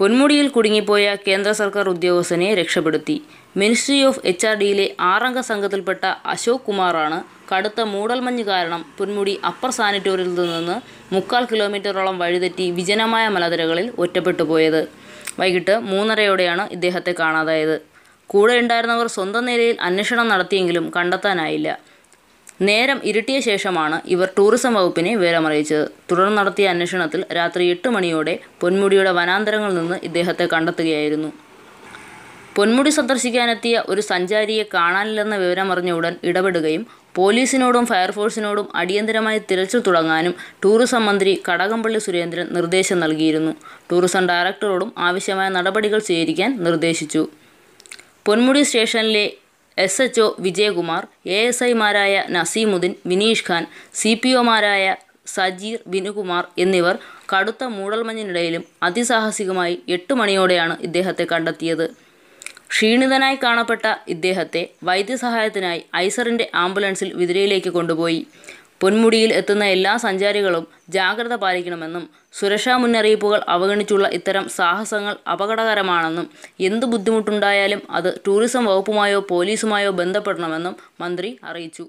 പൊന്മുടിയിൽ കുടുങ്ങിപ്പോയ കേന്ദ്ര സർക്കാർ ഉദ്യോഗസ്ഥനെ രക്ഷപ്പെടുത്തി മിനിസ്ട്രി ഓഫ് എച്ച് ആർ ഡിയിലെ ആറംഗ സംഘത്തിൽപ്പെട്ട അശോക് കുമാറാണ് കടുത്ത മൂടൽമഞ്ഞ് കാരണം പൊന്മുടി അപ്പർ സാനിറ്റോറിയത്തിൽ നിന്ന് മുക്കാൽ കിലോമീറ്ററോളം വഴിതെറ്റി വിജനമായ മലനിരകളിൽ ഒറ്റപ്പെട്ടു പോയത് വൈകിട്ട് മൂന്നരയോടെയാണ് ഇദ്ദേഹത്തെ കാണാതായത് കൂടെ ഉണ്ടായിരുന്നവർ സ്വന്തം നിലയിൽ അന്വേഷണം നടത്തിയെങ്കിലും കണ്ടെത്താനായില്ല നേരം ഇരുട്ടിയ ശേഷമാണ് ഇവർ ടൂറിസം വകുപ്പിനെ വിവരമറിയിച്ചത് തുടർന്ന് നടത്തിയ അന്വേഷണത്തിൽ രാത്രി എട്ട് മണിയോടെ പൊന്മുടിയുടെ വനാന്തരങ്ങളിൽ നിന്ന് ഇദ്ദേഹത്തെ കണ്ടെത്തുകയായിരുന്നു പൊന്മുടി സന്ദർശിക്കാനെത്തിയ ഒരു സഞ്ചാരിയെ കാണാനില്ലെന്ന വിവരമറിഞ്ഞ ഉടൻ ഇടപെടുകയും പോലീസിനോടും ഫയർഫോഴ്സിനോടും അടിയന്തരമായി തിരച്ചിൽ തുടങ്ങാനും ടൂറിസം മന്ത്രി കടകംപള്ളി സുരേന്ദ്രൻ നിർദ്ദേശം നൽകിയിരുന്നു ടൂറിസം ഡയറക്ടറോടും ആവശ്യമായ നടപടികൾ സ്വീകരിക്കാൻ നിർദ്ദേശിച്ചു പൊന്മുടി സ്റ്റേഷനിലെ S H O Vijayakumar A S ഐമാരായ നസീമുദ്ദീൻ വിനീഷ് ഖാൻ സി പി ഒമാരായ സജീർ ബിനുകുമാർ എന്നിവർ കടുത്ത മൂടൽമഞ്ഞിനിടയിലും അതിസാഹസികമായി എട്ട് മണിയോടെയാണ് ഇദ്ദേഹത്തെ കണ്ടെത്തിയത് ക്ഷീണിതനായി കാണപ്പെട്ട ഇദ്ദേഹത്തെ വൈദ്യസഹായത്തിനായി ഐസറിൻ്റെ ആംബുലൻസിൽ വിതിരയിലേക്ക് കൊണ്ടുപോയി പൊന്മുടിയിൽ എത്തുന്ന എല്ലാ സഞ്ചാരികളും ജാഗ്രത പാലിക്കണമെന്നും സുരക്ഷാ മുന്നറിയിപ്പുകൾ അവഗണിച്ചുള്ള ഇത്തരം സാഹസങ്ങൾ അപകടകരമാണെന്നും എന്ത് ബുദ്ധിമുട്ടുണ്ടായാലും അത് ടൂറിസം വകുപ്പുമായോ പോലീസുമായോ ബന്ധപ്പെടണമെന്നും മന്ത്രി അറിയിച്ചു